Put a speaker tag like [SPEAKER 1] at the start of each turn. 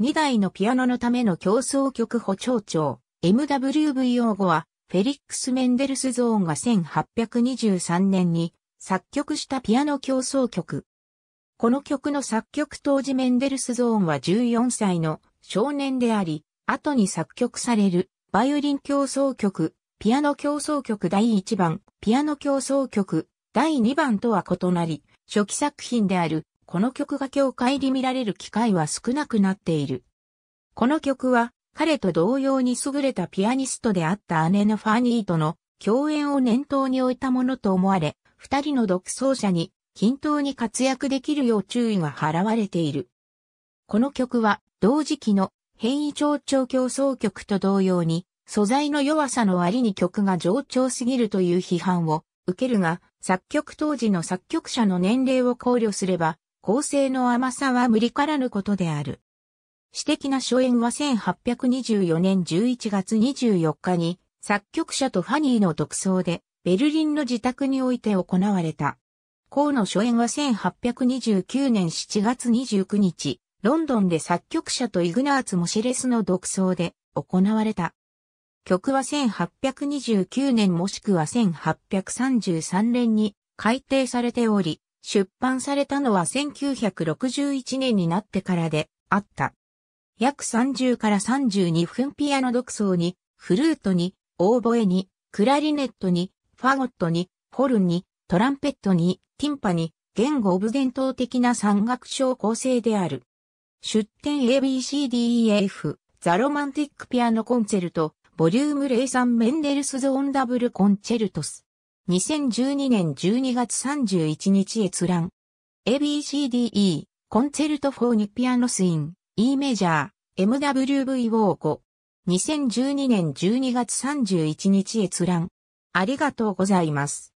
[SPEAKER 1] 2台のピアノのための競争曲補聴長 MWV 用語は、フェリックス・メンデルスゾーンが1823年に作曲したピアノ競争曲。この曲の作曲当時メンデルスゾーンは14歳の少年であり、後に作曲されるバイオリン競争曲、ピアノ競争曲第1番、ピアノ競争曲第2番とは異なり、初期作品であるこの曲が教会で見られる機会は少なくなっている。この曲は、彼と同様に優れたピアニストであった姉のファニーとの共演を念頭に置いたものと思われ、二人の独奏者に均等に活躍できるよう注意が払われている。この曲は同時期の変異調調競争曲と同様に素材の弱さの割に曲が上調すぎるという批判を受けるが作曲当時の作曲者の年齢を考慮すれば構成の甘さは無理からぬことである。詩的な初演は1824年11月24日に、作曲者とファニーの独奏で、ベルリンの自宅において行われた。公の初演は1829年7月29日、ロンドンで作曲者とイグナーツ・モシレスの独奏で行われた。曲は1829年もしくは1833年に改訂されており、出版されたのは1961年になってからであった。約30から32分ピアノ独奏に、フルートに、オーボエに、クラリネットに、ファゴットに、ホルンに、トランペットに、ティンパに、言語オブ伝統的な山岳賞構成である。出展 ABCDEF、ザロマンティックピアノコンチェルト、ボリューム03メンデルスゾーンダブルコンチェルトス。2012年12月31日閲覧。ABCDE、コンセルトフォーニピアノスイン、E メジャー、MWVO5。2012年12月31日閲覧。ありがとうございます。